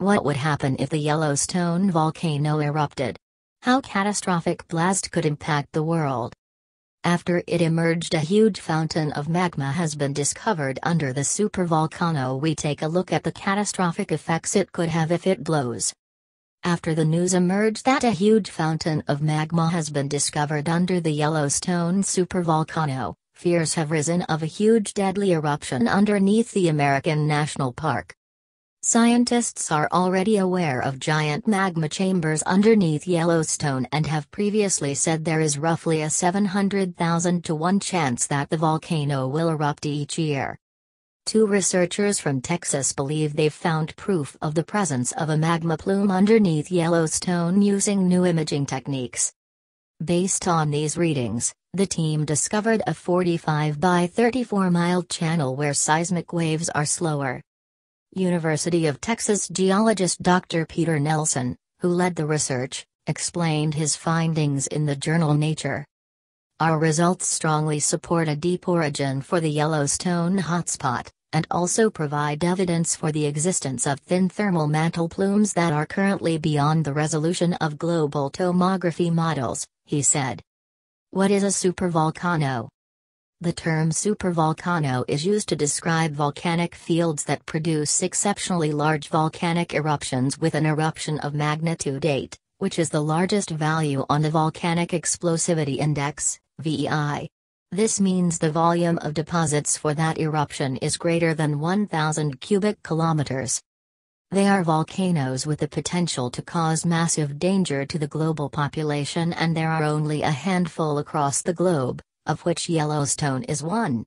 What would happen if the Yellowstone volcano erupted? How catastrophic blast could impact the world? After it emerged, a huge fountain of magma has been discovered under the supervolcano. We take a look at the catastrophic effects it could have if it blows. After the news emerged that a huge fountain of magma has been discovered under the Yellowstone supervolcano, fears have risen of a huge deadly eruption underneath the American National Park. Scientists are already aware of giant magma chambers underneath Yellowstone and have previously said there is roughly a 700,000 to 1 chance that the volcano will erupt each year. Two researchers from Texas believe they've found proof of the presence of a magma plume underneath Yellowstone using new imaging techniques. Based on these readings, the team discovered a 45 by 34 mile channel where seismic waves are slower, University of Texas geologist Dr. Peter Nelson, who led the research, explained his findings in the journal Nature. Our results strongly support a deep origin for the Yellowstone hotspot, and also provide evidence for the existence of thin thermal mantle plumes that are currently beyond the resolution of global tomography models, he said. What is a supervolcano? The term supervolcano is used to describe volcanic fields that produce exceptionally large volcanic eruptions with an eruption of magnitude 8, which is the largest value on the Volcanic Explosivity Index (VEI). This means the volume of deposits for that eruption is greater than 1000 cubic kilometers. They are volcanoes with the potential to cause massive danger to the global population and there are only a handful across the globe of which Yellowstone is one.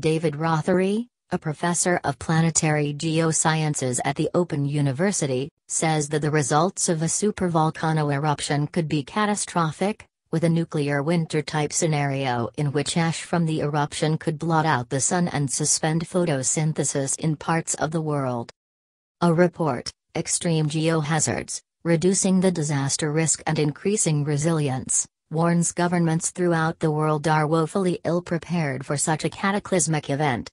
David Rothery, a professor of planetary geosciences at the Open University, says that the results of a supervolcano eruption could be catastrophic, with a nuclear winter type scenario in which ash from the eruption could blot out the sun and suspend photosynthesis in parts of the world. A report, Extreme Geohazards Reducing the Disaster Risk and Increasing Resilience, warns governments throughout the world are woefully ill prepared for such a cataclysmic event.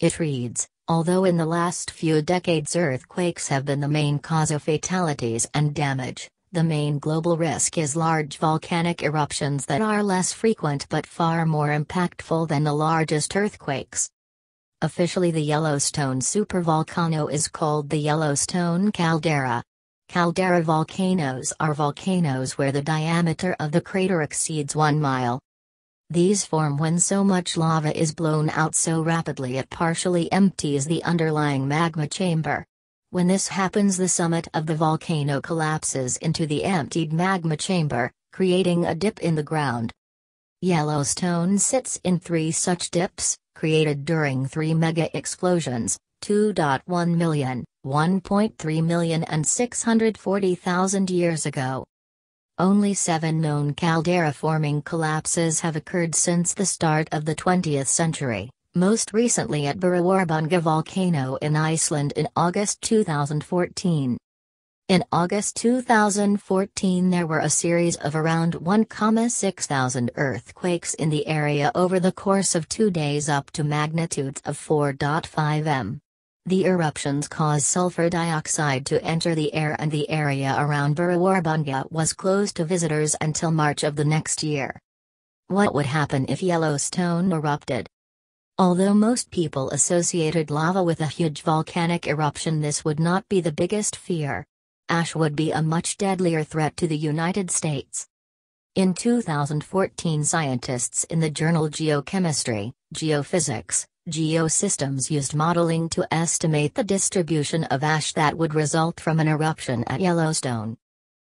It reads Although in the last few decades earthquakes have been the main cause of fatalities and damage, the main global risk is large volcanic eruptions that are less frequent but far more impactful than the largest earthquakes. Officially, the Yellowstone supervolcano is called the Yellowstone caldera. Caldera volcanoes are volcanoes where the diameter of the crater exceeds one mile. These form when so much lava is blown out so rapidly it partially empties the underlying magma chamber. When this happens, the summit of the volcano collapses into the emptied magma chamber, creating a dip in the ground. Yellowstone sits in three such dips, created during three mega explosions, 2.1 million, 1.3 million and 640,000 years ago. Only seven known caldera-forming collapses have occurred since the start of the 20th century, most recently at Burrawarabunga volcano in Iceland in August 2014. In August 2014 there were a series of around 1,6,000 earthquakes in the area over the course of two days up to magnitudes of 4.5 m. The eruptions caused sulfur dioxide to enter the air and the area around Burrawarbunga was closed to visitors until March of the next year. What would happen if Yellowstone erupted? Although most people associated lava with a huge volcanic eruption, this would not be the biggest fear. Ash would be a much deadlier threat to the United States. In 2014, scientists in the journal Geochemistry, Geophysics, Geosystems used modeling to estimate the distribution of ash that would result from an eruption at Yellowstone.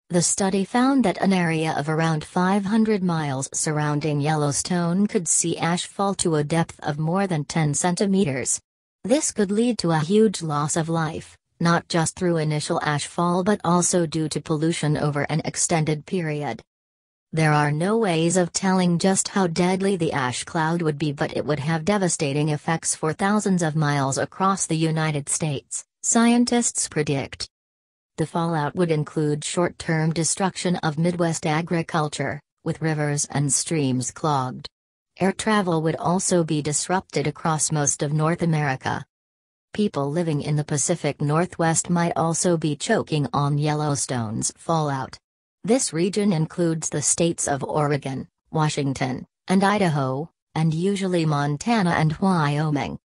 The study found that an area of around 500 miles surrounding Yellowstone could see ash fall to a depth of more than 10 centimeters. This could lead to a huge loss of life, not just through initial ash fall but also due to pollution over an extended period. There are no ways of telling just how deadly the ash cloud would be, but it would have devastating effects for thousands of miles across the United States, scientists predict. The fallout would include short term destruction of Midwest agriculture, with rivers and streams clogged. Air travel would also be disrupted across most of North America. People living in the Pacific Northwest might also be choking on Yellowstone's fallout. This region includes the states of Oregon, Washington, and Idaho, and usually Montana and Wyoming.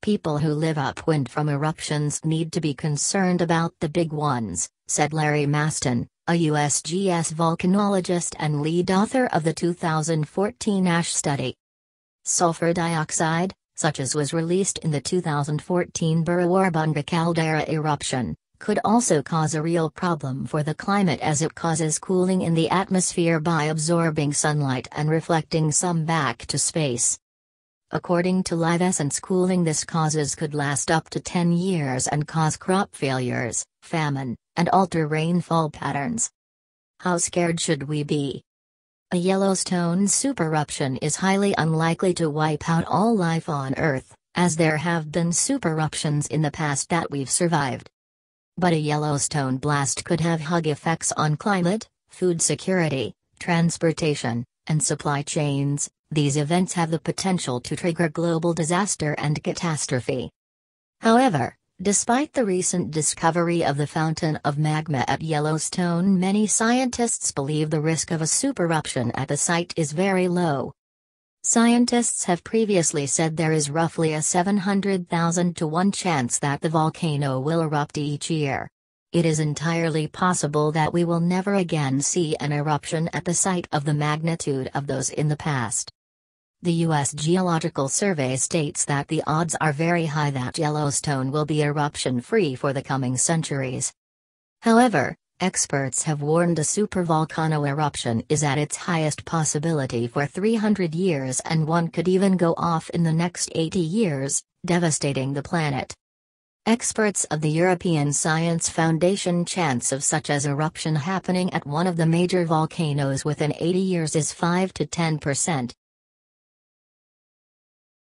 People who live upwind from eruptions need to be concerned about the big ones, said Larry Maston, a USGS volcanologist and lead author of the 2014 ash study. Sulfur dioxide, such as was released in the 2014 Burrowarbunga caldera eruption, could also cause a real problem for the climate as it causes cooling in the atmosphere by absorbing sunlight and reflecting some back to space. According to Live Essence, cooling this causes could last up to 10 years and cause crop failures, famine, and alter rainfall patterns. How scared should we be? A Yellowstone supereruption is highly unlikely to wipe out all life on Earth, as there have been supereruptions in the past that we've survived but a Yellowstone blast could have hug effects on climate, food security, transportation, and supply chains. These events have the potential to trigger global disaster and catastrophe. However, despite the recent discovery of the fountain of magma at Yellowstone, many scientists believe the risk of a super eruption at the site is very low. Scientists have previously said there is roughly a 700,000 to 1 chance that the volcano will erupt each year. It is entirely possible that we will never again see an eruption at the site of the magnitude of those in the past. The U.S. Geological Survey states that the odds are very high that Yellowstone will be eruption free for the coming centuries. However, Experts have warned a supervolcano eruption is at its highest possibility for 300 years and one could even go off in the next 80 years, devastating the planet. Experts of the European Science Foundation chance of such as eruption happening at one of the major volcanoes within 80 years is 5 to 10%,